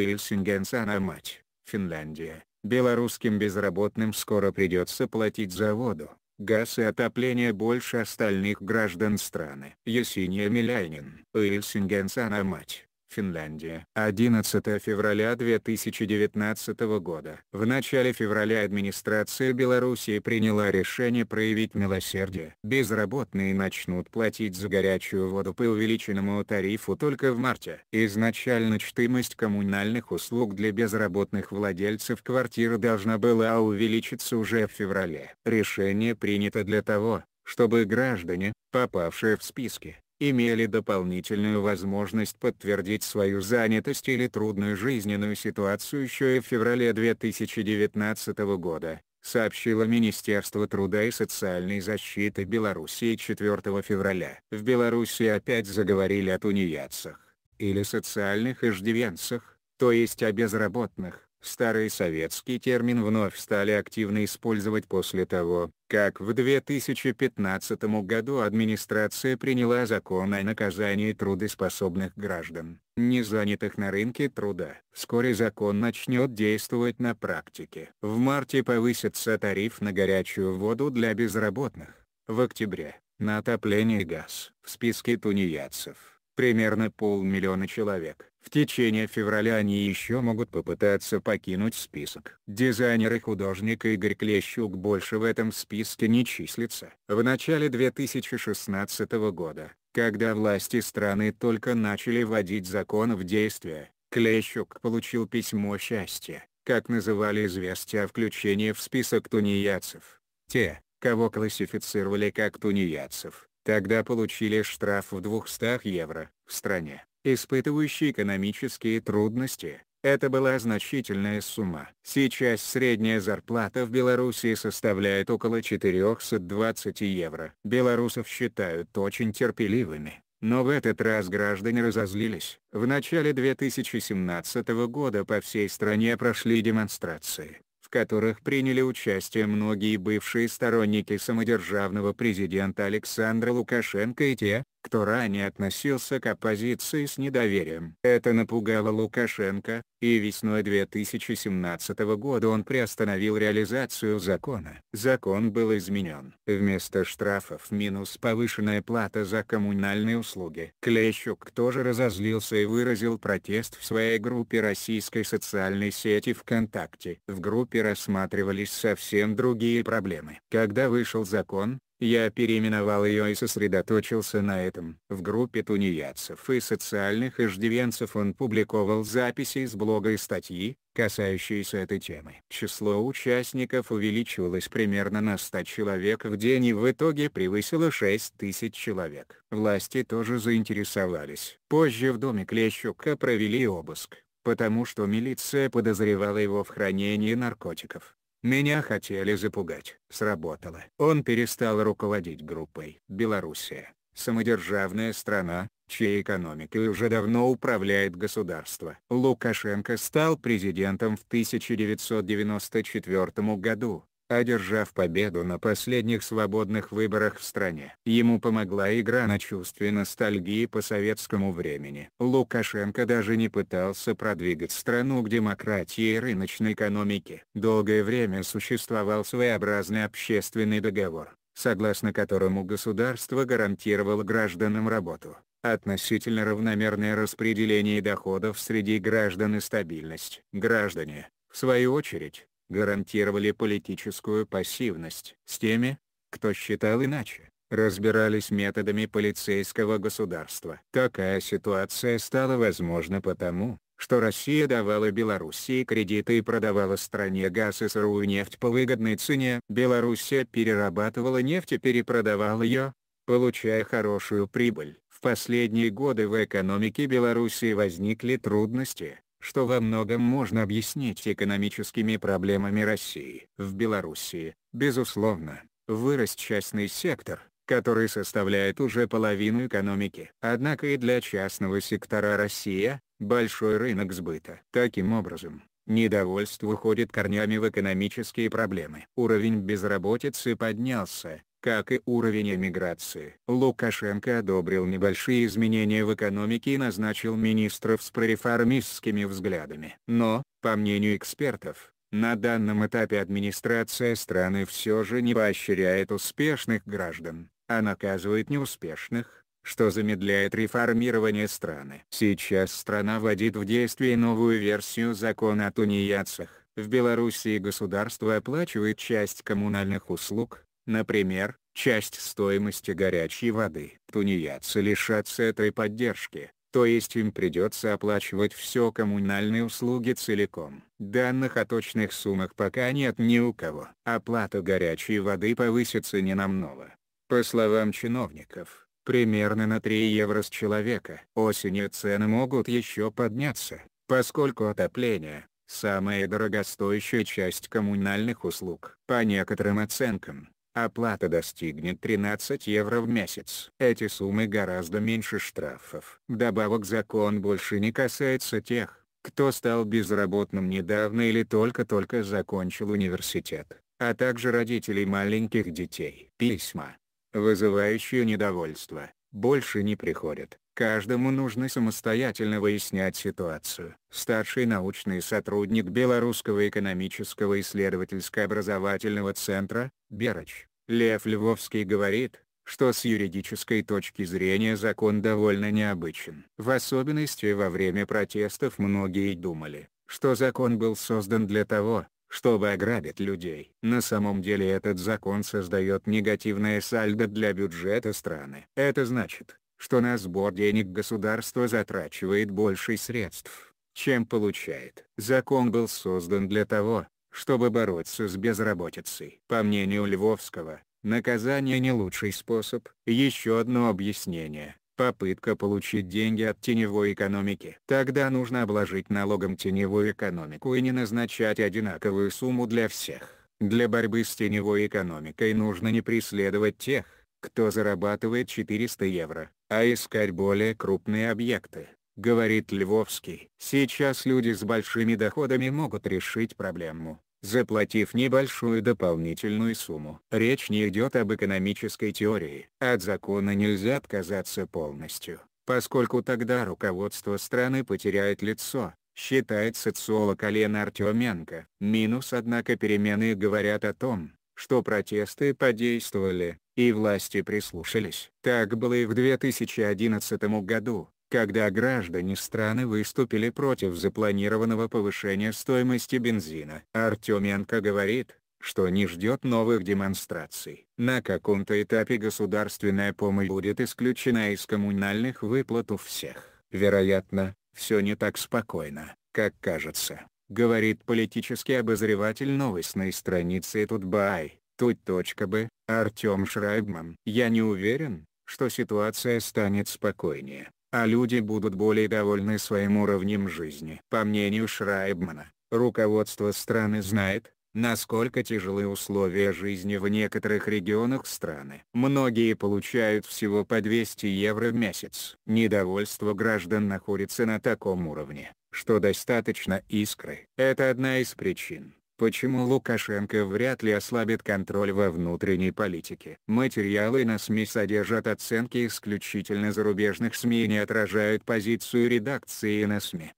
Ильсинген а мать, Финляндия. Белорусским безработным скоро придется платить за воду, газ и отопление больше остальных граждан страны. Есения Миляйнин, Ильсинген а мать. Финляндия. 11 февраля 2019 года. В начале февраля администрация Белоруссии приняла решение проявить милосердие. Безработные начнут платить за горячую воду по увеличенному тарифу только в марте. Изначально стоимость коммунальных услуг для безработных владельцев квартиры должна была увеличиться уже в феврале. Решение принято для того, чтобы граждане, попавшие в списки, имели дополнительную возможность подтвердить свою занятость или трудную жизненную ситуацию еще и в феврале 2019 года, сообщило Министерство труда и социальной защиты Беларуси 4 февраля. В Беларуси опять заговорили о тунеядцах, или социальных иждивенцах, то есть о безработных, Старые советские термин вновь стали активно использовать после того, как в 2015 году администрация приняла закон о наказании трудоспособных граждан, не занятых на рынке труда. Вскоре закон начнет действовать на практике. В марте повысится тариф на горячую воду для безработных, в октябре – на отопление и газ. В списке тунеядцев примерно полмиллиона человек в течение февраля они еще могут попытаться покинуть список. Дизайнер и художник Игорь Клещук больше в этом списке не числится. В начале 2016 года, когда власти страны только начали вводить закон в действие, Клещук получил письмо счастья, как называли известия о включении в список тунеядцев. Те, кого классифицировали как тунеядцев, тогда получили штраф в 200 евро. В стране, испытывающий экономические трудности. Это была значительная сумма. Сейчас средняя зарплата в Беларуси составляет около 420 евро. Белорусов считают очень терпеливыми. Но в этот раз граждане разозлились. В начале 2017 года по всей стране прошли демонстрации которых приняли участие многие бывшие сторонники самодержавного президента Александра Лукашенко и те, кто ранее относился к оппозиции с недоверием. Это напугало Лукашенко, и весной 2017 года он приостановил реализацию закона. Закон был изменен. Вместо штрафов минус повышенная плата за коммунальные услуги. Клещук тоже разозлился и выразил протест в своей группе российской социальной сети ВКонтакте. В группе рассматривались совсем другие проблемы. Когда вышел закон, я переименовал ее и сосредоточился на этом. В группе тунеядцев и социальных иждивенцев он публиковал записи из блога и статьи, касающиеся этой темы. Число участников увеличивалось примерно на 100 человек в день и в итоге превысило 6 тысяч человек. Власти тоже заинтересовались. Позже в доме Клещука провели обыск потому что милиция подозревала его в хранении наркотиков. Меня хотели запугать. Сработало. Он перестал руководить группой. Белоруссия. Самодержавная страна, чьей экономикой уже давно управляет государство. Лукашенко стал президентом в 1994 году, одержав победу на последних свободных выборах в стране. Ему помогла игра на чувстве ностальгии по советскому времени. Лукашенко даже не пытался продвигать страну к демократии и рыночной экономике. Долгое время существовал своеобразный общественный договор, согласно которому государство гарантировало гражданам работу, относительно равномерное распределение доходов среди граждан и стабильность. Граждане, в свою очередь, гарантировали политическую пассивность. С теми, кто считал иначе, разбирались методами полицейского государства. Такая ситуация стала возможна потому, что Россия давала Белоруссии кредиты и продавала стране газ и сырую нефть по выгодной цене. Белоруссия перерабатывала нефть и перепродавала ее, получая хорошую прибыль. В последние годы в экономике Белоруссии возникли трудности, что во многом можно объяснить экономическими проблемами России. В Белоруссии, безусловно, вырос частный сектор, который составляет уже половину экономики. Однако и для частного сектора Россия – большой рынок сбыта. Таким образом, недовольство уходит корнями в экономические проблемы. Уровень безработицы поднялся, как и уровень эмиграции. Лукашенко одобрил небольшие изменения в экономике и назначил министров с прореформистскими взглядами. Но, по мнению экспертов, на данном этапе администрация страны все же не поощряет успешных граждан, а наказывает неуспешных, что замедляет реформирование страны. Сейчас страна вводит в действие новую версию закона о тунеядцах. В Белоруссии государство оплачивает часть коммунальных услуг, Например, часть стоимости горячей воды. Тунеядцы лишатся этой поддержки, то есть им придется оплачивать все коммунальные услуги целиком. Данных о точных суммах пока нет ни у кого. Оплата горячей воды повысится не намного. По словам чиновников, примерно на 3 евро с человека. Осенью цены могут еще подняться, поскольку отопление – самая дорогостоящая часть коммунальных услуг. По некоторым оценкам, Оплата достигнет 13 евро в месяц. Эти суммы гораздо меньше штрафов. Вдобавок закон больше не касается тех, кто стал безработным недавно или только-только закончил университет, а также родителей маленьких детей. Письма, вызывающие недовольство, больше не приходят. Каждому нужно самостоятельно выяснять ситуацию. Старший научный сотрудник Белорусского экономического исследовательско-образовательного центра, Берач, Лев Львовский говорит, что с юридической точки зрения закон довольно необычен. В особенности во время протестов многие думали, что закон был создан для того, чтобы ограбить людей. На самом деле этот закон создает негативное сальдо для бюджета страны. Это значит, что на сбор денег государство затрачивает больше средств, чем получает. Закон был создан для того, чтобы бороться с безработицей. По мнению Львовского, наказание не лучший способ. Еще одно объяснение попытка получить деньги от теневой экономики. Тогда нужно обложить налогом теневую экономику и не назначать одинаковую сумму для всех. Для борьбы с теневой экономикой нужно не преследовать тех, кто зарабатывает 400 евро, а искать более крупные объекты, говорит Львовский. Сейчас люди с большими доходами могут решить проблему, заплатив небольшую дополнительную сумму. Речь не идет об экономической теории. От закона нельзя отказаться полностью, поскольку тогда руководство страны потеряет лицо, считает социолог Алена Артеменко. Минус однако перемены говорят о том, что протесты подействовали, и власти прислушались. Так было и в 2011 году, когда граждане страны выступили против запланированного повышения стоимости бензина. Артеменко говорит, что не ждет новых демонстраций. На каком-то этапе государственная помощь будет исключена из коммунальных выплат у всех. Вероятно, все не так спокойно, как кажется, говорит политический обозреватель новостной страницы Тутбай, Тут.б, Артем Шрайбман. Я не уверен, что ситуация станет спокойнее а люди будут более довольны своим уровнем жизни. По мнению Шрайбмана, руководство страны знает, насколько тяжелы условия жизни в некоторых регионах страны. Многие получают всего по 200 евро в месяц. Недовольство граждан находится на таком уровне, что достаточно искры. Это одна из причин, Почему Лукашенко вряд ли ослабит контроль во внутренней политике? Материалы на СМИ содержат оценки исключительно зарубежных СМИ и не отражают позицию редакции на СМИ.